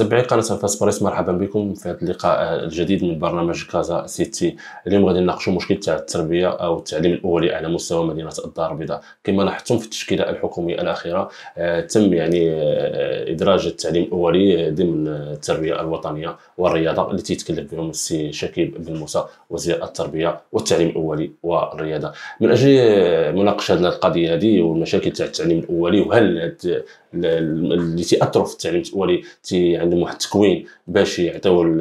متابعي قناه فاسبريس مرحبا بكم في هذا اللقاء الجديد من برنامج كازا سيتي اليوم غادي نناقشوا مشكل تاع التربيه او التعليم الاولي على مستوى مدينه الدار البيضاء كما لاحظتم في التشكيله الحكوميه الاخيره آه، تم يعني آه، ادراج التعليم الاولي ضمن التربيه الوطنيه والرياضه التي تكلف بهم السي شكيب بن موسى وزير التربيه والتعليم الاولي والرياضه من اجل آه، مناقشه هذه القضيه هذه والمشاكل تاع التعليم الاولي وهل اللي تاثروا في التعليم الاولي عندهم واحد التكوين باش يعطيو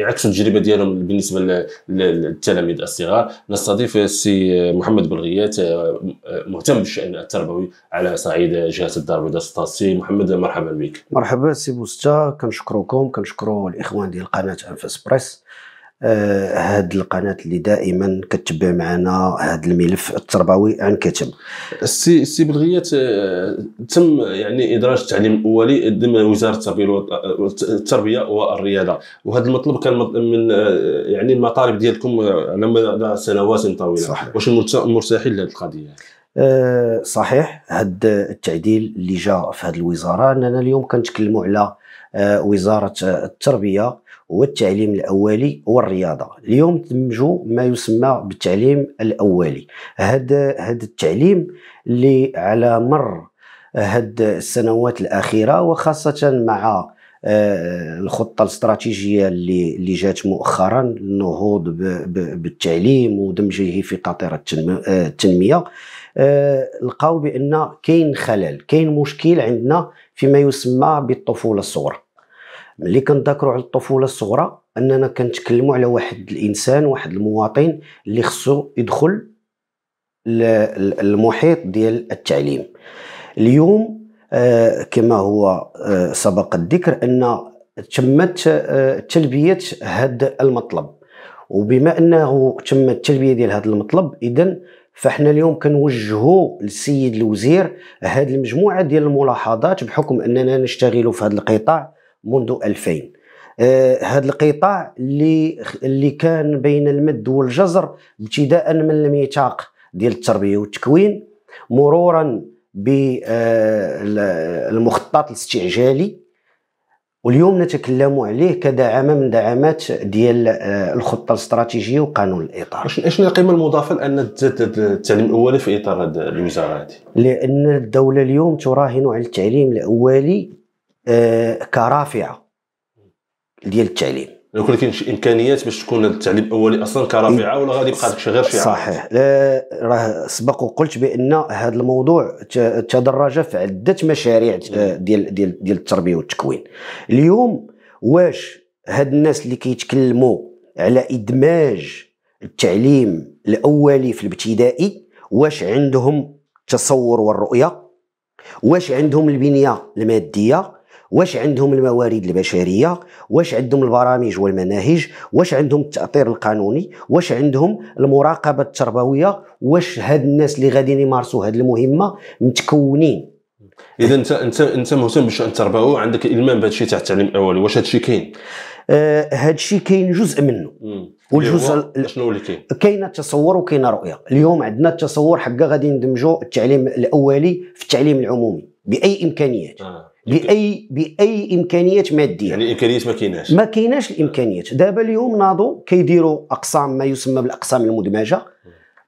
يعكسوا التجربه ديالهم بالنسبه للتلاميذ الصغار نستضيف السي محمد بلغيات آه، مهتم بالشان التربوي على صعيد جهه الدار البيضاء السي محمد مرحبا بك مرحبا سي بوستا كنشكركم كنشكروا الاخوان ديال قناه انفاس بريس آه، هاد القناه اللي دائما كتبع معنا هاد الملف التربوي عن كتم السي السي بلغيات آه، تم يعني ادراج التعليم الاولي ضمن وزاره التربيه التربيه والرياضه وهذا المطلب كان من آه، يعني المطالب ديالكم على مدى سنوات طويله واش مرتاحين لهذه القضيه أه صحيح هاد التعديل اللي جا في هاد الوزاره اننا اليوم كنتكلموا على آه، وزارة آه، التربية والتعليم الأولي والرياضة اليوم دمجوا ما يسمى بالتعليم الأولي هذا هذا التعليم اللي على مر هاد السنوات الأخيرة وخاصة مع آه، الخطه الاستراتيجيه اللي اللي جات مؤخرا النهوض بالتعليم ودمجه في قطير التنميه لقاو بان كاين خلل كاين مشكل عندنا فيما يسمى بالطفوله الصغرى ملي كنذكروا على الطفوله الصغرى اننا كنتكلموا على واحد الانسان واحد المواطن اللي خصو يدخل المحيط ديال التعليم اليوم آه كما هو آه سبق الذكر ان تمت آه تلبيه هذا المطلب وبما انه تم التلبيه ديال هذا المطلب اذا فاحنا اليوم كنوجهوا للسيد الوزير هذه المجموعه ديال الملاحظات بحكم اننا نشتغلوا في هذا القطاع منذ 2000 آه، هذا القطاع اللي اللي كان بين المد والجزر ابتداء من الميثاق ديال التربيه والتكوين مرورا بالمخطط آه، الاستعجالي واليوم نتكلم عليه كدعامه من دعامات ديال آه، الخطه الاستراتيجيه وقانون الاطار. شنو القيمه المضافه لان التعليم الاولي في اطار هذه الوزاره هذه؟ لان الدوله اليوم تراهن على التعليم الاولي آه، كرافعه ديال التعليم لو كان كاين شي امكانيات باش تكون التعليم الاولي اصلا كرافعه ولا غادي يبقى داكشي غير شي صحيح راه سبق وقلت بان هذا الموضوع تدرج في عده مشاريع ديال ديال ديال التربيه والتكوين اليوم واش هاد الناس اللي كيتكلموا على ادماج التعليم الاولي في الابتدائي واش عندهم التصور والرؤيه واش عندهم البنيه الماديه واش عندهم الموارد البشريه واش عندهم البرامج والمناهج واش عندهم التاطير القانوني واش عندهم المراقبه التربويه واش هاد الناس اللي غاديين يمارسوا هاد المهمه متكونين اذا انت انت انت مهتم بالشان التربوي وعندك المام بهذا الشيء تاع التعليم الاولي واش هذا الشيء كاين آه هذا الشيء كاين جزء منه والجزء شنو اللي كاين كاين التصور وكاين رؤيه اليوم عندنا التصور حق غادي ندمجوا التعليم الاولي في التعليم العمومي باي امكانيات آه. باي باي امكانيات ماديه يعني الامكانيات ما كايناش ما كايناش الامكانيات دابا اليوم ناضوا كيديروا اقسام ما يسمى بالاقسام المدمجه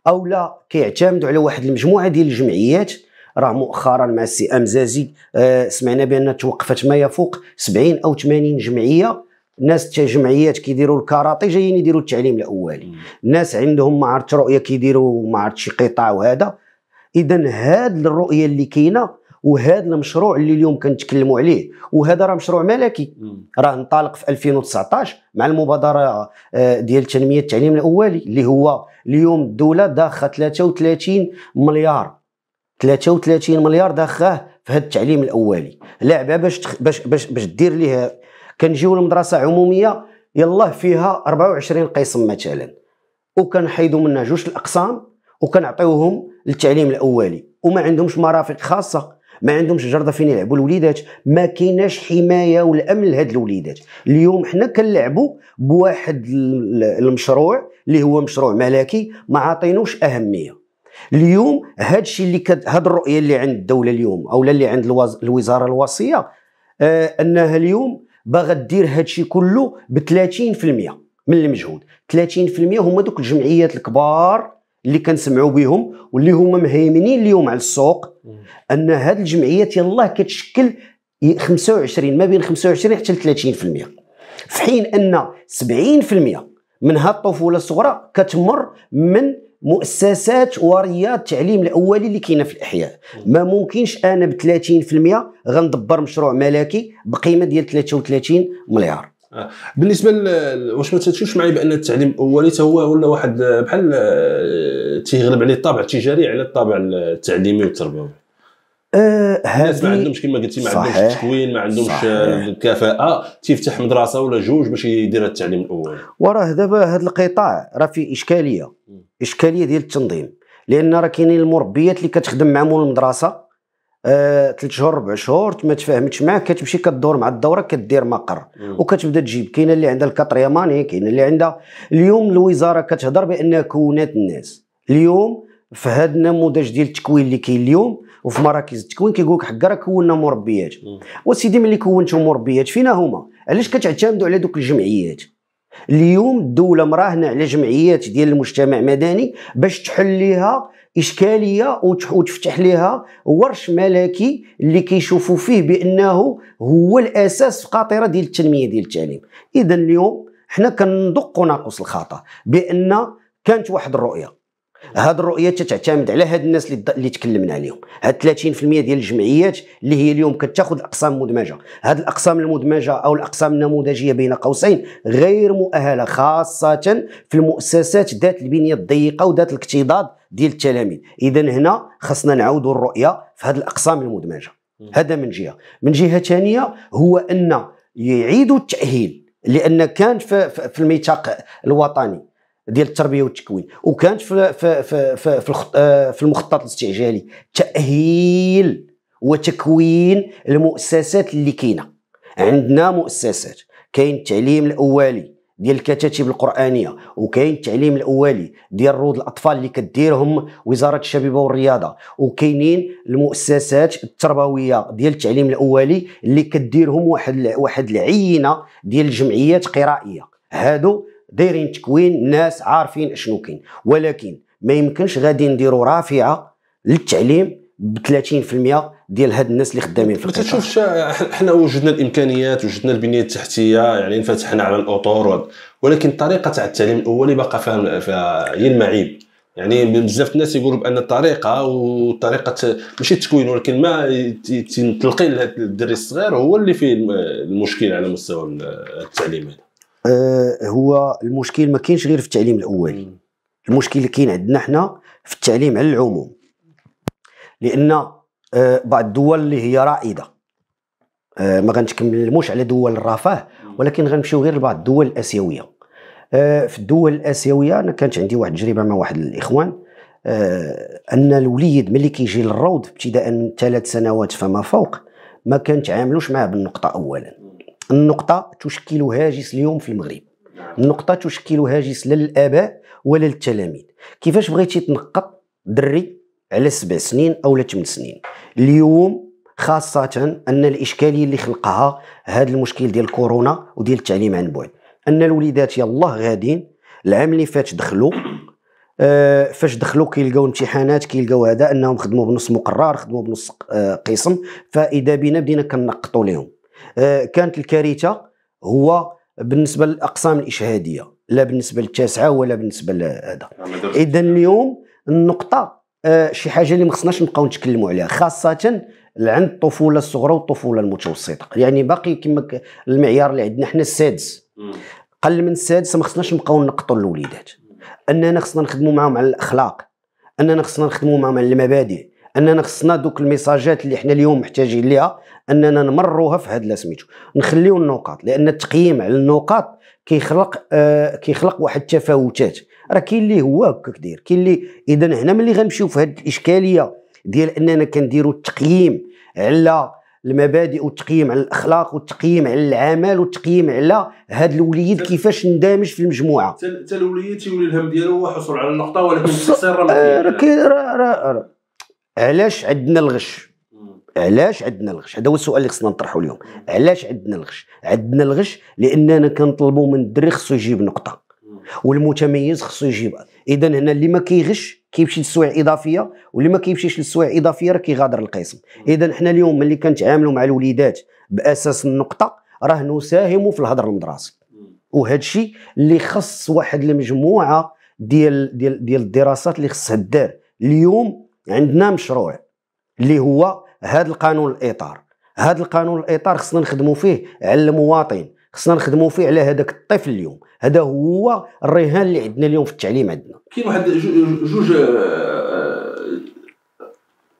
او لا كيعتمدوا على واحد المجموعه ديال الجمعيات راه مؤخرا مع السي امزازي آه، سمعنا بان توقفت ما يفوق 70 او 80 جمعيه ناس جمعيات كيديروا الكاراتي جايين يديروا التعليم الاولي ناس عندهم ما عرفت رؤيه كيديروا ما عرفت شي قطاع وهذا اذا هاد الرؤيه اللي كاينه وهذا المشروع اللي اليوم كنتكلموا عليه وهذا راه مشروع ملكي راه انطلق في 2019 مع المبادره آه، ديال تنميه التعليم الاولي اللي هو اليوم الدوله داخله 33 مليار 33 مليار داخله في هذا التعليم الاولي لعبه باش باش باش, باش دير ليها كنجيو لمدرسه عموميه يلاه فيها 24 قسم مثلا وكنحيدوا منها جوج الاقسام وكنعطيوهم للتعليم الاولي وما عندهمش مرافق خاصه ما عندهمش جرده فين يلعبوا الوليدات ما كايناش حمايه والامن لهاد الوليدات اليوم حنا كنلعبوا بواحد المشروع اللي هو مشروع ملكي ما عاطينوش اهميه اليوم هاد الشيء اللي كد... هاد الرؤيه اللي عند الدوله اليوم او اللي عند الوز... الوزاره الوصيه آه انها اليوم باغا دير هاد الشيء كله ب 30% من المجهود 30% هما دوك الجمعيات الكبار اللي كنسمعوا بهم واللي هما مهيمنين اليوم على السوق ان هذه الجمعيات يلاه كتشكل 25 ما بين 25 حتى ل 30% في حين ان 70% منها الطفوله الصغرى كتمر من مؤسسات ورياض التعليم الاولي اللي كاينه في الاحياء ما ممكنش انا ب 30% غندبر مشروع ملكي بقيمه ديال 33 مليار بالنسبه واش ما تتشوفش معايا بان التعليم الاولي هو ولا واحد بحال آه، تيغلب عليه الطابع التجاري على الطابع التعليمي والتربوي آه الناس ما عندهمش كما قلتي ما عندهمش التكوين ما عندهمش الكفاءه آه، تيفتح مدرسه ولا جوج باش يدير التعليم الاولي وراه دابا هذا القطاع راه فيه اشكاليه اشكاليه ديال التنظيم لان راه كاينين المربيات اللي كتخدم مع مول المدرسه ثلاث آه، شهور ربع شهور ما تفاهمتش معاه كتمشي كدور مع الدوره كدير مقر وكتبدا تجيب كاين اللي عندها الكاتر يماني كاين اللي عندها اليوم الوزاره كتهضر بانها كونات الناس اليوم في هذا النموذج ديال التكوين اللي كاين اليوم وفي مراكز التكوين كيقول لك حكا راه كونا مربيات وسيدي ملي كونتو مربيات فينا هما علاش كتعتمدوا على دوك الجمعيات اليوم الدوله مراهنه على جمعيات ديال المجتمع المدني باش تحل لها اشكاليه وتفتح لها ورش ملكي اللي كيشوفوا فيه بانه هو الاساس في قاطره ديال التنميه ديال التعليم اذا اليوم حنا كندق ناقص الخطا بان كانت واحد الرؤيه هاد الرؤيه تتعتمد على هاد الناس اللي تكلمنا عليهم هاد 30% ديال الجمعيات اللي هي اليوم كتاخذ اقسام مدمجه هاد الاقسام المدمجه او الاقسام النموذجيه بين قوسين غير مؤهله خاصه في المؤسسات ذات البنيه الضيقه وذات الاكتضاد ديال التلاميذ اذا هنا خصنا نعاودوا الرؤيه في هاد الاقسام المدمجه هذا من جهه من جهه ثانيه هو ان يعيدوا التاهيل لان كان في الميثاق الوطني ديال التربيه والتكوين وكانت في في في في, آه، في المخطط الاستعجالي تاهيل وتكوين المؤسسات اللي كاينه عندنا مؤسسات كاين التعليم الاولي ديال الكتاتيب القرانيه وكاين التعليم الاولي ديال رود الاطفال اللي كديرهم وزاره الشبيبه والرياضه وكاينين المؤسسات التربويه ديال التعليم الاولي اللي كديرهم واحد واحد العينه ديال الجمعيات قرائيه هادو دايرين تكوين ناس عارفين شنو كاين ولكن ما يمكنش غادي نديروا رافعه للتعليم ب 30% ديال هاد الناس اللي خدامين في القطاع تشوف حنا وجدنا الامكانيات وجدنا البنيه التحتيه يعني انفتحنا على الاطور ولكن الطريقه تاع التعليم الاولي باقا فيها هي المعيب يعني بزاف الناس يقولوا بان الطريقه وطريقه ماشي التكوين ولكن ما تلقين لهذا الدري الصغير هو اللي فيه المشكل على مستوى التعليم هذا آه، هو المشكل ما كاينش غير في التعليم الاولي المشكل اللي كاين عندنا حنا في التعليم على العموم لان آه، بعض الدول اللي هي رائده آه، ما غنتكملوش على دول الرفاه ولكن غنمشيو غير لبعض الدول الاسيويه في الدول الاسيويه انا كانت عندي واحد التجربه مع واحد الاخوان ان الوليد ملي كيجي للروض ابتداء من ثلاث سنوات فما فوق ما كنتعاملوش معاه بالنقطه اولا النقطه تشكل هاجس اليوم في المغرب النقطه تشكل هاجس لا للاباء ولا للتلاميذ كيفاش بغيتي تنقط دري على سبع سنين او ثمان سنين اليوم خاصه ان الاشكاليه اللي خلقها هذا المشكل ديال كورونا وديال التعليم عن بعد ان الوليدات يلاه غادين العام اللي فات دخلوا آه، فاش دخلوا كيلقاو امتحانات كيلقاو هذا انهم خدموا بنص مقرر خدموا بنص قسم فاذا بنا بدينا كنقطوا لهم آه، كانت الكارثه هو بالنسبه للاقسام الاشهاديه لا بالنسبه للتاسعه ولا بالنسبه لهذا اذا اليوم النقطه آه، شي حاجه اللي ما خصناش نبقاو نتكلموا عليها خاصه عند الطفوله الصغرى والطفوله المتوسطه يعني باقي كما المعيار اللي عندنا حنا السادس قل من السادس ما خصناش نبقاو نقطوا الوليدات اننا خصنا نخدموا معاهم على الاخلاق اننا خصنا نخدموا معاهم على المبادئ اننا خصنا دوك الميساجات اللي حنا اليوم محتاجين ليها اننا نمروها في هاد سميتو نخليو النقاط لان التقييم على النقاط كيخلق آه كيخلق واحد التفاوتات راه كاين اللي هو هكاك داير كاين اللي اذا هنا ملي غنمشيو في هاد الاشكاليه ديال اننا كنديروا التقييم على المبادئ والتقييم على الاخلاق والتقييم على العمل والتقييم على هذا الوليد كيفاش ندامج في المجموعه حتى الوليد تيولي الهم ديالو هو حصول على النقطه ولكن التقصير آه، راه راه علاش عندنا الغش علاش عندنا الغش هذا هو السؤال اللي خصنا نطرحه اليوم علاش عندنا الغش عندنا الغش لاننا كنطلبوا من الدري خصو يجيب نقطه والمتميز خصو يجيب اذا هنا اللي ما كيغش كيمشي للسويع اضافيه واللي ما كيمشيش للسويع اضافيه راه كيغادر القسم اذا حنا اليوم ملي كنتعاملوا مع الوليدات باساس النقطه راه نساهم في الهدر المدرسي وهذا الشيء اللي خص واحد المجموعه ديال ديال ديال الدراسات اللي خصها دار اليوم عندنا مشروع اللي هو هذا القانون الاطار هذا القانون الاطار خصنا نخدموا فيه على المواطن خصنا نخدموا فيه على هذاك الطفل اليوم هذا هو الرهان اللي عندنا اليوم في التعليم عندنا كاين واحد جوج آه، آه،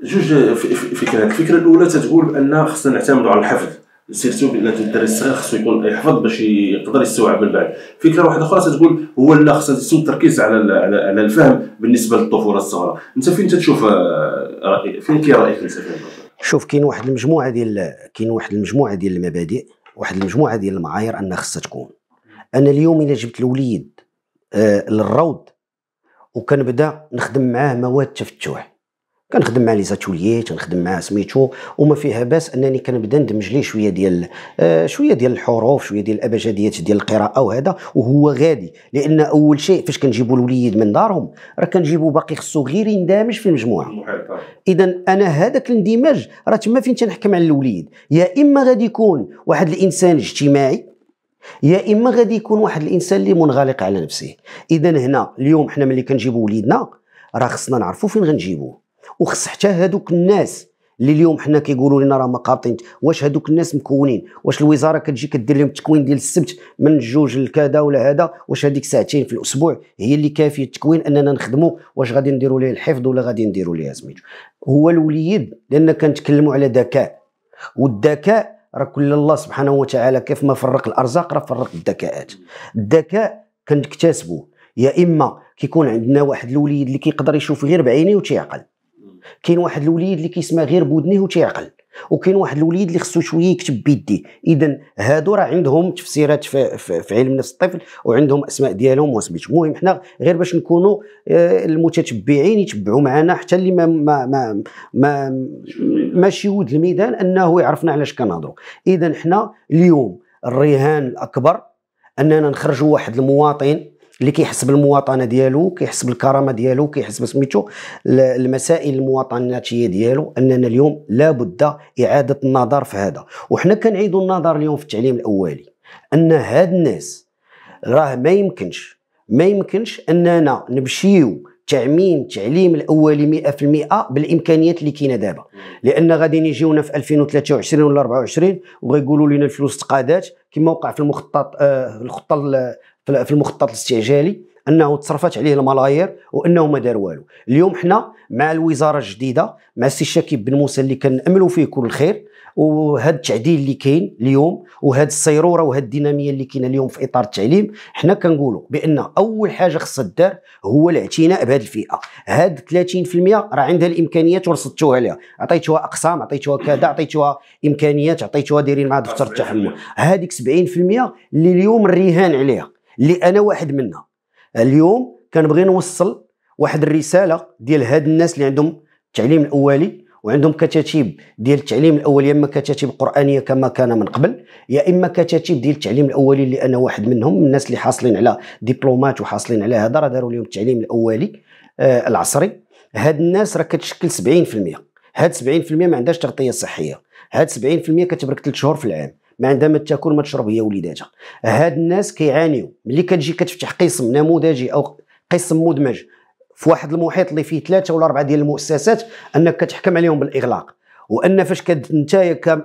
جوج فكرات الفكره الاولى تقول بان خصنا نعتمدوا على الحفظ سيرتو بان الدري الصغير خصو يكون يحفظ باش يقدر يستوعب من بعد فكره واحده اخرى تتقول هو لا خصو يكون التركيز على على الفهم بالنسبه للطفوله الصغرى انت فين تتشوف آه، رأي فين كاين انت فين شوف كاين واحد المجموعه ديال كاين واحد المجموعه ديال المبادئ واحد المجموعه ديال المعايير انها خصها تكون انا اليوم الا جبت الوليد آه، للروض وكنبدا نخدم معاه مواد تفتوح كنخدم مع لي زاتوليي كنخدم مع سميتو وما فيها باس انني كنبدا ندمج ليه شويه ديال آه، شويه ديال الحروف شويه ديال الابجديات ديال القراءه وهذا وهو غادي لان اول شيء فاش كنجيبوا الوليد من دارهم راه كنجيبوا باقي خصو غير يندمج في المجموعه اذا انا هذاك الاندماج راه تما فين تنحكم على الوليد يا اما غادي يكون واحد الانسان اجتماعي يا اما غادي يكون واحد الانسان اللي منغلق على نفسه اذا هنا اليوم حنا ملي كنجيبوا وليدنا راه خصنا نعرفوا فين غنجيبوه وخص حتى هذوك الناس اللي اليوم حنا كيقولوا لنا راه مقاطين واش هذوك الناس مكونين واش الوزاره كتجي كدير لهم التكوين ديال السبت من جوج لكذا ولا هذا واش هذيك ساعتين في الاسبوع هي اللي كافيه التكوين اننا نخدموا واش غادي نديروا ليه الحفظ ولا غادي نديروا ليه سميتو هو الوليد لان كنتكلموا على ذكاء والذكاء راه كل الله سبحانه وتعالى كيف ما فرق الارزاق راه فرق الذكاءات الذكاء كنكتسبوه يا اما كيكون عندنا واحد الوليد اللي كيقدر يشوف غير بعينيه وتيعقل كاين واحد الوليد اللي كيسمع غير بودنيه وتيعقل وكاين واحد الوليد اللي خصو شويه يكتب بيديه اذا هادو راه عندهم تفسيرات في, في, في علم نفس الطفل وعندهم اسماء ديالهم واسميت المهم حنا غير باش نكونوا آه، المتتبعين يتبعوا معنا حتى اللي ما ما ما, ما ماشي ود الميدان انه يعرفنا علاش كنهضروا اذا حنا اليوم الرهان الاكبر اننا نخرجوا واحد المواطن اللي كيحس بالمواطنه ديالو كيحس بالكرامه ديالو كيحس بسميتو المسائل المواطناتيه ديالو اننا اليوم لابد اعاده النظر في هذا وحنا كنعيدوا النظر اليوم في التعليم الاولي ان هاد الناس راه ما يمكنش ما يمكنش اننا نمشيو تعميم التعليم الاولي 100% بالامكانيات اللي كاينه دابا لان غادي يجيونا في 2023 ولا 24 وغيقولوا لنا الفلوس تقادات كما وقع في المخطط آه الخطه في المخطط الاستعجالي انه تصرفات عليه الملايير وانه ما دار والو اليوم حنا مع الوزاره الجديده مع السي شاكيب بن موسى اللي كناملوا فيه كل خير وهذا التعديل اللي كاين اليوم وهذه السيروره وهذه الديناميه اللي كاينه اليوم في اطار التعليم حنا كنقولوا بان اول حاجه خصها الدار هو الاعتناء بهذه الفئه هاد 30% راه عندها الامكانيات ورصدتوها لها عطيتوها اقسام عطيتوها كذا عطيتوها امكانيات عطيتوها دايرين مع دفتر التحمل هذيك 70% اللي اليوم الرهان عليها اللي انا واحد منها اليوم كنبغي نوصل واحد الرساله ديال هاد الناس اللي عندهم التعليم الاولي وعندهم كتاتيب ديال التعليم الاولي يا اما كتاتيب قرانيه كما كان من قبل يا اما كتاتيب ديال التعليم الاولي اللي انا واحد منهم من الناس اللي حاصلين على دبلومات وحاصلين على هذا راه داروا لهم التعليم الاولي آه العصري هاد الناس راه كتشكل 70% هاد 70% ما عندهاش تغطيه صحيه هاد 70% كتبرك 3 شهور في العام ما عندها ما تاكل ما تشرب هي وليداتها هاد الناس كيعانيو ملي كتجي كتفتح قسم نموذجي او قسم مدمج في واحد المحيط اللي فيه ثلاثه ولا اربعه ديال المؤسسات انك كتحكم عليهم بالاغلاق وان فاش انت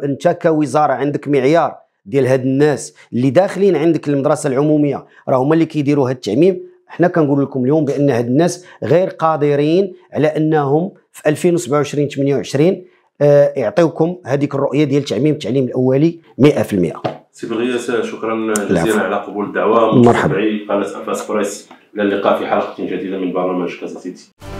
انت كوزاره عندك معيار ديال هاد الناس اللي داخلين عندك المدرسه العموميه راه هما اللي كيديروا هاد التعميم حنا كنقول لكم اليوم بان هاد الناس غير قادرين على انهم في 2027 28 آه، يعطيوكم هذيك الرؤيه ديال تعميم التعليم الاولي 100% سي بغياس شكرا جزيلا على قبول الدعوه مرحبا قناه انفاس برايس الى اللقاء في حلقه جديده من برنامج كازا سيتي